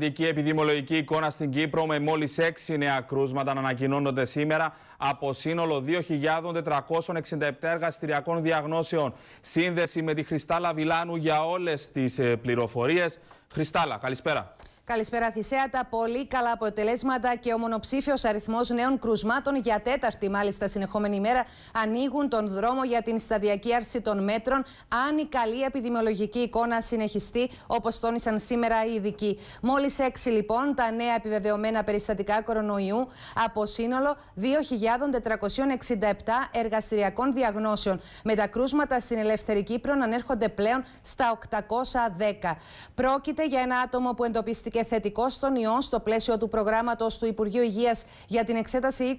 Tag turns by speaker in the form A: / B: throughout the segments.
A: Η επιδημολογική εικόνα στην Κύπρο με μόλις 6 νέα κρούσματα να ανακοινώνονται σήμερα από σύνολο 2.467 εργαστηριακών διαγνώσεων. Σύνδεση με τη Χριστάλα Βιλάνου για όλες τις ε, πληροφορίες. Χριστάλα, καλησπέρα.
B: Καλησπέρα Θησέα, τα πολύ καλά αποτελέσματα και ο μονοψήφιος αριθμός νέων κρουσμάτων για τέταρτη μάλιστα συνεχόμενη ημέρα ανοίγουν τον δρόμο για την σταδιακή άρση των μέτρων αν η καλή επιδημιολογική εικόνα συνεχιστεί όπως τόνισαν σήμερα οι ειδικοί. Μόλις έξι λοιπόν τα νέα επιβεβαιωμένα περιστατικά κορονοϊού από σύνολο 2.467 εργαστηριακών διαγνώσεων με τα κρούσματα στην Ελεύθερη Κύπρο ανέρχονται πλέον στα 810. Πρόκειται για ένα άτομο που εντοπίστηκε και θετικό στον ιό στο πλαίσιο του προγράμματος του Υπουργείου Υγείας για την εξέταση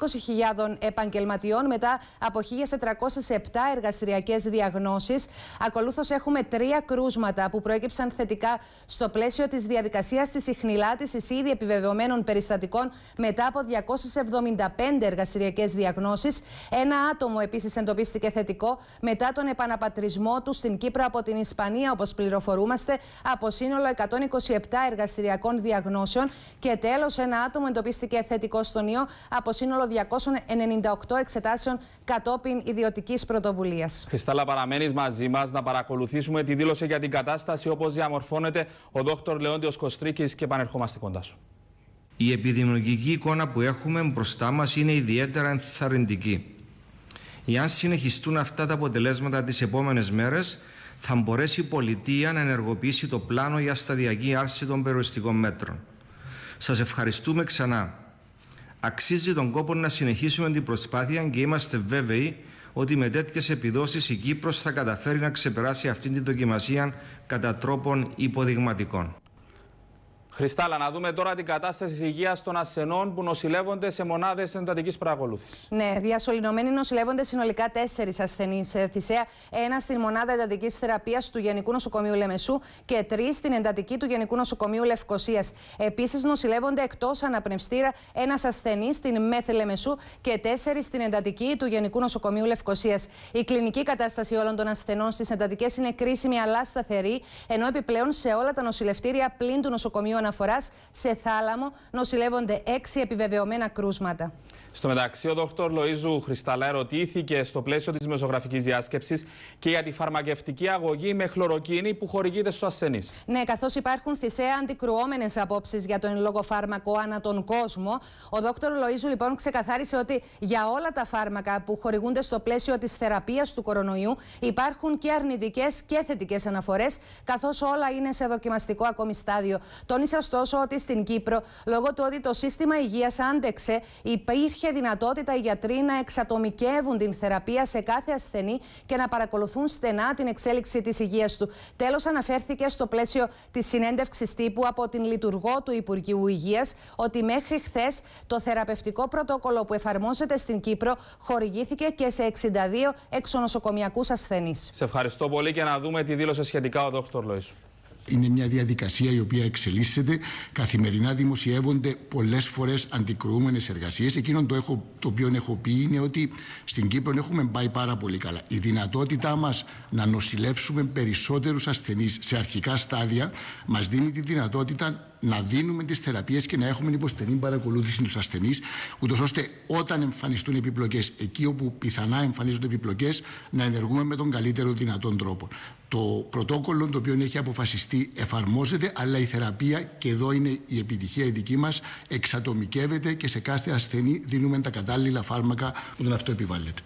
B: 20.000 επαγγελματιών μετά από 1.407 εργαστηριακές διαγνώσεις. Ακολούθως έχουμε τρία κρούσματα που προέκυψαν θετικά στο πλαίσιο της διαδικασίας της συχνηλάτηση ήδη επιβεβαιωμένων περιστατικών μετά από 275 εργαστηριακές διαγνώσεις. Ένα άτομο επίσης εντοπίστηκε θετικό μετά τον επαναπατρισμό του στην Κύπρο από την Ισπανία, όπως πληροφορούμαστε, από σύνολο 127 εργαστηριακών καρδιακών διαγνώσεων. Και τέλος, ένα άτομο εντοπίστηκε θετικό στον ιό από σύνολο 298 εξετάσεων κατόπιν ιδιωτικής πρωτοβουλίας.
A: Χρυσταλά, παραμένεις μαζί μας να παρακολουθήσουμε τη δήλωση για την κατάσταση όπως διαμορφώνεται ο Δόκτωρ Λεόντιος Κοστρίκης και επανερχόμαστε κοντά σου.
C: Η επιδημιολογική εικόνα που έχουμε μπροστά μας είναι ιδιαίτερα ενθαρρυντική. Εάν συνεχιστούν αυτά τα αποτελέσματα τις επόμενες μέρες, θα μπορέσει η πολιτεία να ενεργοποιήσει το πλάνο για σταδιακή άρση των περιοριστικών μέτρων. Σας ευχαριστούμε ξανά. Αξίζει τον κόπο να συνεχίσουμε την προσπάθεια και είμαστε βέβαιοι ότι με τέτοιες επιδόσεις η Κύπρος θα καταφέρει να ξεπεράσει αυτήν τη δοκιμασία κατά τρόπον υποδειγματικών.
A: Χριστάλα, να δούμε τώρα την κατάσταση υγείας των ασθενών που νοσηλεύονται σε μονάδες εντατικής παρακολούθησης.
B: Ναι, διασωληνωμένοι νοσηλεύονται συνολικά τέσσερις ασθενείς ε, θυσέα. Ένα στην μονάδα εντατικής θεραπείας του Γενικού Νοσοκομείου Λεμεσού και τρεις στην εντατική του Γενικού Νοσοκομείου Λευκοσίας. Επίσης, νοσηλεύονται εκτός αναπνευστήρα ένας ασθενής στην ΜΕΘ Λεμεσού και τέσσερις στην εντατική του Γενικού Νοσοκομείου Λευκοσίας. Η κλινική κατάσταση όλων των ασθενών στις εντατικές είναι κρίσιμη αλλά σταθερή, ενώ επιπλέον σε όλα τα νοσηλευτήρια πλην του νοσοκομείου σε θάλαμο νοσηλεύονται έξι επιβεβαιωμένα κρούσματα.
A: Στο μεταξύ, ο Δόκτωρ Λοίζου Χρυσταλά ερωτήθηκε στο πλαίσιο της μεσογραφικής διάσκεψης και για τη φαρμακευτική αγωγή με χλωροκίνη που χορηγείται στους ασθενείς.
B: Ναι, καθώς υπάρχουν θυσαία ΕΕ αντικρουόμενες απόψεις για τον λόγο φάρμακο ανά τον κόσμο, ο Δόκτωρ Λοίζου λοιπόν ξεκαθάρισε ότι για όλα τα φάρμακα που χορηγούνται στο πλαίσιο της θεραπείας του κορονοϊού υπάρχουν και αρνητικές και θετικές αναφορές, καθώς όλα είναι σε δοκιμαστικό ακόμη στάδιο. Τόνισε ωστόσο ότι στην Κύπρο, λόγω του ότι το σύστημα υγείας άντεξε, υπήρχε υπήρχε δυνατότητα οι γιατροί να εξατομικεύουν την θεραπεία σε κάθε ασθενή και να παρακολουθούν στενά την εξέλιξη της υγείας του. Τέλος, αναφέρθηκε στο πλαίσιο της συνέντευξης τύπου από την λειτουργό του Υπουργείου Υγείας ότι μέχρι χθες το θεραπευτικό πρωτόκολλο που εφαρμόζεται στην Κύπρο χορηγήθηκε και σε 62 εξονοσοκομιακούς ασθενείς.
A: Σε ευχαριστώ πολύ και να δούμε τι δήλωσε σχετικά ο Δόκτωρ Λοϊσού
D: είναι μια διαδικασία η οποία εξελίσσεται. Καθημερινά δημοσιεύονται πολλές φορές αντικρούμενε εργασίες. Εκείνο το, έχω, το οποίο έχω πει είναι ότι στην Κύπρο έχουμε πάει πάρα πολύ καλά. Η δυνατότητά μας να νοσηλεύσουμε περισσότερους ασθενείς σε αρχικά στάδια μας δίνει τη δυνατότητα να δίνουμε τις θεραπείες και να έχουμε υποστερή παρακολούθηση του ασθενείς, ούτως ώστε όταν εμφανιστούν επιπλοκές, εκεί όπου πιθανά εμφανίζονται επιπλοκές, να ενεργούμε με τον καλύτερο δυνατόν τρόπο. Το πρωτόκολλο το οποίο έχει αποφασιστεί εφαρμόζεται, αλλά η θεραπεία, και εδώ είναι η επιτυχία η δική μας, εξατομικεύεται και σε κάθε ασθενή δίνουμε τα κατάλληλα φάρμακα που τον αυτό επιβάλλεται.